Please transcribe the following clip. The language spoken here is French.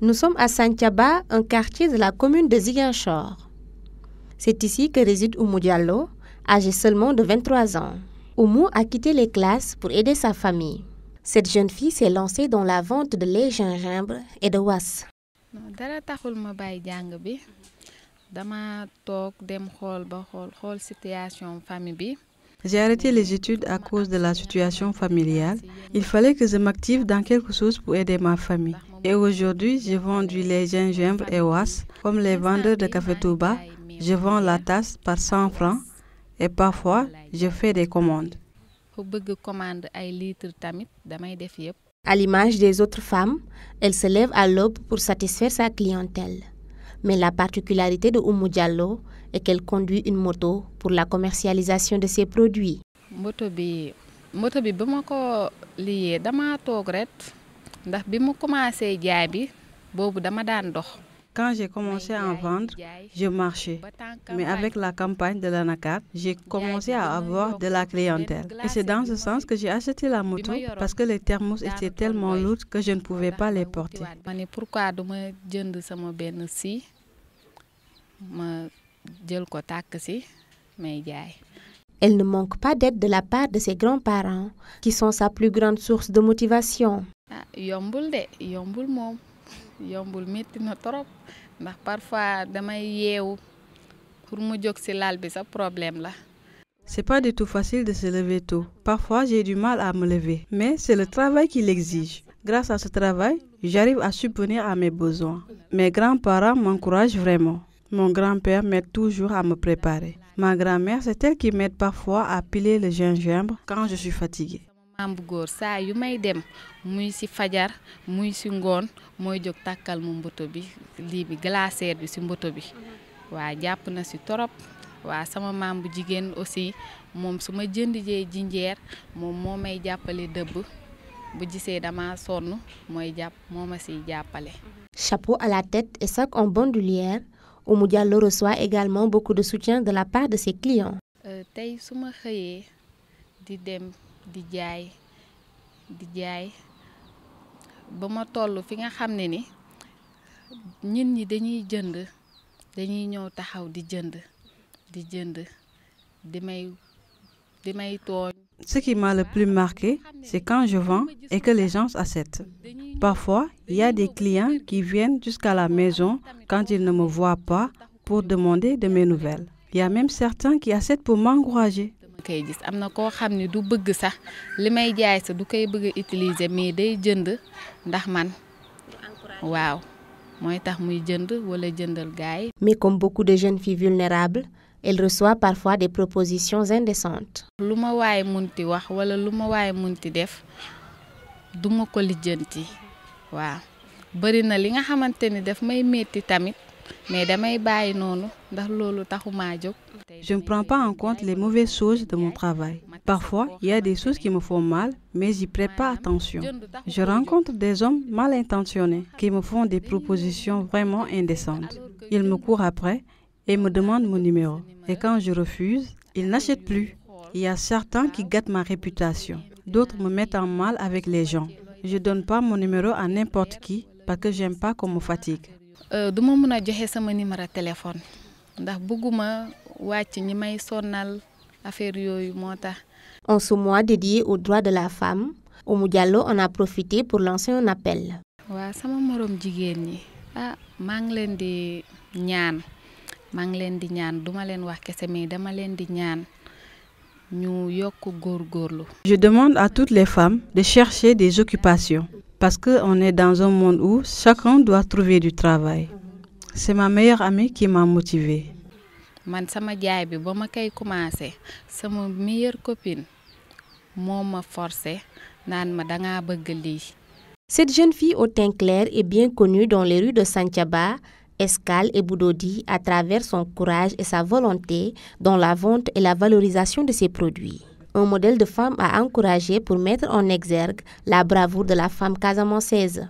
Nous sommes à Santiaba, un quartier de la commune de Ziguinchor. C'est ici que réside Oumou Diallo, âgé seulement de 23 ans. Oumou a quitté les classes pour aider sa famille. Cette jeune fille s'est lancée dans la vente de lait gingembre et de was. J'ai arrêté les études à cause de la situation familiale. Il fallait que je m'active dans quelque chose pour aider ma famille. Et aujourd'hui, je vends du gingembre et was Comme les vendeurs de café Touba, je vends la tasse par 100 francs et parfois, je fais des commandes. À l'image des autres femmes, elle se lève à l'aube pour satisfaire sa clientèle. Mais la particularité de Oumou Diallo est qu'elle conduit une moto pour la commercialisation de ses produits. moto moto bi ko quand j'ai commencé à en vendre, je marchais. Mais avec la campagne de l'ANACAP, j'ai commencé à avoir de la clientèle. Et c'est dans ce sens que j'ai acheté la moto parce que les thermos étaient tellement lourds que je ne pouvais pas les porter. Elle ne manque pas d'aide de la part de ses grands-parents, qui sont sa plus grande source de motivation. C'est pas du tout facile de se lever tôt. Parfois, j'ai du mal à me lever, mais c'est le travail qui l'exige. Grâce à ce travail, j'arrive à subvenir à mes besoins. Mes grands-parents m'encouragent vraiment. Mon grand-père m'aide toujours à me préparer. Ma grand-mère, c'est elle qui m'aide parfois à piler le gingembre quand je suis fatiguée maam bu sa yu may dem muy si fajar muy si ngoon moy jog takal mu mboto bi li bi glacière bi si mboto bi mhm. wa japp na si torop wa sama maam bu jigéen aussi mom suma ma jënd jee jinjeer moom moo may jàppale bu gisé dama sonn moy japp moma ma jappalé mhm. chapeau à la tête et sac en bandoulière Oumou Diallo reçoit également beaucoup de soutien de la part de ses clients. Euh, tey su ma xëyee di dem. Ce qui m'a le plus marqué, c'est quand je vends et que les gens achètent. Parfois, il y a des clients qui viennent jusqu'à la maison quand ils ne me voient pas pour demander de mes nouvelles. Il y a même certains qui acceptent pour m'encourager koy gis amna ko xamni du bëgg sax limay jaay sa du koy bëgg utiliser mais day jënd ndax man waaw moy tax muy jënd wala jëndal gaay mais comme beaucoup de jeunes filles vulnérables elle reçoit parfois des propositions indécentes luma ma munti wax wala luma ma munti def duma ko lijeenti waaw bari na li nga xamanteni def may metti tamit mais damay bàyyi noonu ndax loolu taxumaa jóg je ne prends pas en compte les mauvaises choses de mon travail. Parfois, il y a des choses qui me font mal, mais j'y prête pas attention. Je rencontre des hommes mal intentionnés qui me font des propositions vraiment indécentes. Ils me courent après et me demandent mon numéro. Et quand je refuse, ils n'achètent plus. Il y a certains qui gâtent ma réputation. D'autres me mettent en mal avec les gens. Je donne pas mon numéro à n'importe qui parce que j'aime pas qu'on me fatigue. Euh, téléphone en ce mois dédié aux droits de la femme au Diallo on a profité pour lancer un appel. Je demande à toutes les femmes de chercher des occupations parce qu'on est dans un monde où chacun doit trouver du travail. C'est ma meilleure amie qui m'a motivée meilleure copine Cette jeune fille au teint clair est bien connue dans les rues de Santiaba. Escale et Boudodi à travers son courage et sa volonté dans la vente et la valorisation de ses produits. Un modèle de femme à encourager pour mettre en exergue la bravoure de la femme casamanceuse.